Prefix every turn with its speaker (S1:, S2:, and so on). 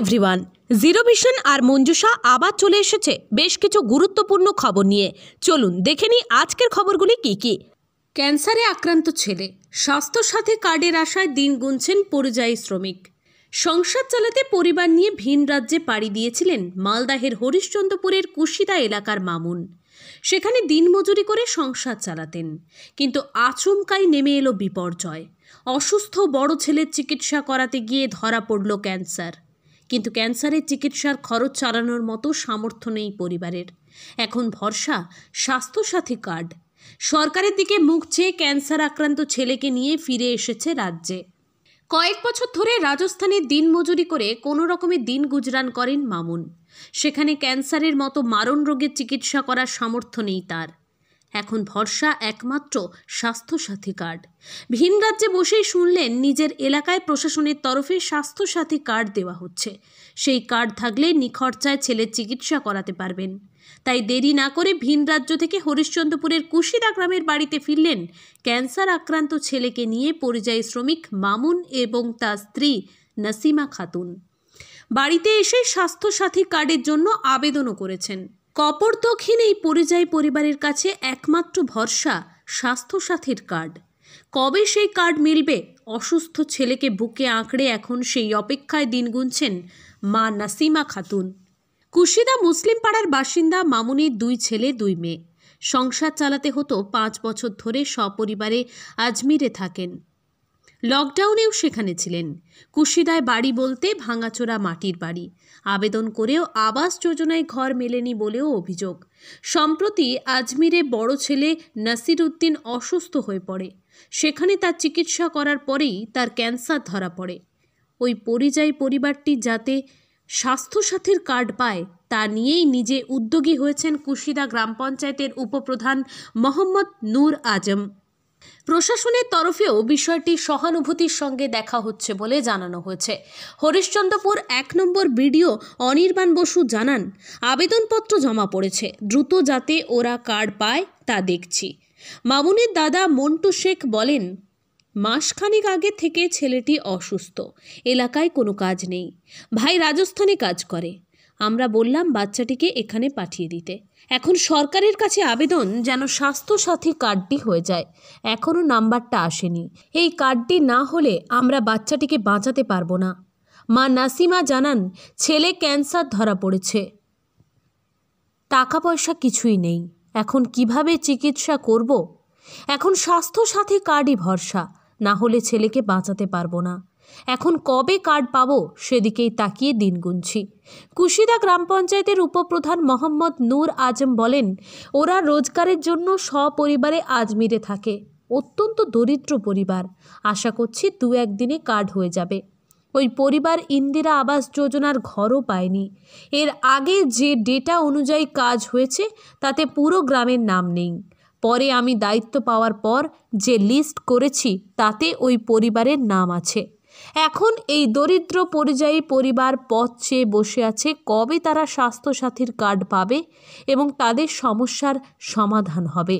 S1: everyone zero vision আর মঞ্জুষা আবার চলে এসেছে বেশ কিছু গুরুত্বপূর্ণ খবর নিয়ে চলুন দেখে নিই আজকের খবরগুলি কি কি ক্যান্সারে আক্রান্ত ছেলে স্বাস্থ্যসাথী কার্ডের আশায় দিন গুনছেন পরিযায়ী শ্রমিক সংসার চালাতে পরিবার নিয়ে ভিন রাজ্যে পাড়ি দিয়েছিলেন মালদাহের হরিশ্চন্দ্রপুরের কুশিদা এলাকার মামুন সেখানে দিনমজুরি করে সংসার চালাতেন কিন্তু আচমকাই নেমে এলো বিপর্যয় অসুস্থ বড় ছেলের চিকিৎসা করাতে গিয়ে ধরা পড়ল ক্যান্সার কিন্তু ক্যান্সারের চিকিৎসার খরচ চালানোর মতো সামর্থ্য নেই পরিবারের এখন ভরসা স্বাস্থ্যসাথী কার্ড সরকারের দিকে মুখ চেয়ে ক্যান্সার আক্রান্ত ছেলেকে নিয়ে ফিরে এসেছে রাজ্যে কয়েক বছর ধরে রাজস্থানে দিনমজুরি করে কোনো রকমে দিন গুজরান করেন মামুন সেখানে ক্যান্সারের মতো মারণ রোগের চিকিৎসা করার সামর্থ্য নেই তার এখন ভরসা একমাত্র স্বাস্থ্যসাথী কার্ড ভিন রাজ্যে বসেই শুনলেন নিজের এলাকায় প্রশাসনের তরফে স্বাস্থ্যসাথী কার্ড দেওয়া হচ্ছে সেই কার্ড থাকলে নিখরচায় ছেলের চিকিৎসা করাতে পারবেন তাই দেরি না করে ভিন রাজ্য থেকে হরিশ্চন্দ্রপুরের কুশিদা গ্রামের বাড়িতে ফিরলেন ক্যান্সার আক্রান্ত ছেলেকে নিয়ে পরিযায়ী শ্রমিক মামুন এবং তার স্ত্রী নাসিমা খাতুন বাড়িতে এসে স্বাস্থ্যসাথী কার্ডের জন্য আবেদনও করেছেন কপর দক্ষিণ এই পরিযায়ী পরিবারের কাছে একমাত্র ভরসা স্বাস্থ্যসাথীর কার্ড কবে সেই কার্ড মিলবে অসুস্থ ছেলেকে বুকে আঁকড়ে এখন সেই অপেক্ষায় দিন গুনছেন মা নাসিমা খাতুন কুশিদা মুসলিম পাড়ার বাসিন্দা মামুনির দুই ছেলে দুই মেয়ে সংসার চালাতে হতো পাঁচ বছর ধরে সপরিবারে আজমিরে থাকেন লকডাউনেও সেখানে ছিলেন কুশিদায় বাড়ি বলতে ভাঙাচোরা মাটির বাড়ি আবেদন করেও আবাস যোজনায় ঘর মেলেনি বলেও অভিযোগ সম্প্রতি আজমিরে বড় ছেলে নাসির উদ্দিন অসুস্থ হয়ে পড়ে সেখানে তার চিকিৎসা করার পরেই তার ক্যান্সার ধরা পড়ে ওই পরিযায়ী পরিবারটি যাতে স্বাস্থ্যসাথীর কার্ড পায় তা নিয়েই নিজে উদ্যোগী হয়েছেন কুশিদা গ্রাম পঞ্চায়েতের উপপ্রধান মোহাম্মদ নূর আজম প্রশাসনের তরফেও বিষয়টি সহানুভূতির সঙ্গে দেখা হচ্ছে বলে জানানো হয়েছে হরিশ্চন্দ্রপুর এক নম্বর বিডিও অনির্বাণ বসু জানান আবেদনপত্র জমা পড়েছে দ্রুত যাতে ওরা কার্ড পায় তা দেখছি মামুনের দাদা মন্টু শেখ বলেন মাসখানেক আগে থেকে ছেলেটি অসুস্থ এলাকায় কোনো কাজ নেই ভাই রাজস্থানে কাজ করে আমরা বললাম বাচ্চাটিকে এখানে পাঠিয়ে দিতে এখন সরকারের কাছে আবেদন যেন স্বাস্থ্যসাথী কার্ডটি হয়ে যায় এখনও নাম্বারটা আসেনি এই কার্ডটি না হলে আমরা বাচ্চাটিকে বাঁচাতে পারবো না মা নাসিমা জানান ছেলে ক্যান্সার ধরা পড়েছে টাকা পয়সা কিছুই নেই এখন কিভাবে চিকিৎসা করব এখন স্বাস্থ্যসাথী কার্ডই ভরসা না হলে ছেলেকে বাঁচাতে পারবো না এখন কবে কার্ড পাব সেদিকেই তাকিয়ে দিন গুনছি কুশিদা গ্রাম পঞ্চায়েতের উপপ্রধান মোহাম্মদ নূর আজম বলেন ওরা রোজগারের জন্য সপরিবারে আজমিরে থাকে অত্যন্ত দরিদ্র পরিবার আশা করছি দু একদিনে কার্ড হয়ে যাবে ওই পরিবার ইন্দিরা আবাস যোজনার ঘরও পায়নি এর আগে যে ডেটা অনুযায়ী কাজ হয়েছে তাতে পুরো গ্রামের নাম নেই পরে আমি দায়িত্ব পাওয়ার পর যে লিস্ট করেছি তাতে ওই পরিবারের নাম আছে এখন এই দরিদ্র পরিযায়ী পরিবার পথ চেয়ে বসে আছে কবে তারা স্বাস্থ্যসাথীর কার্ড পাবে এবং তাদের সমস্যার সমাধান হবে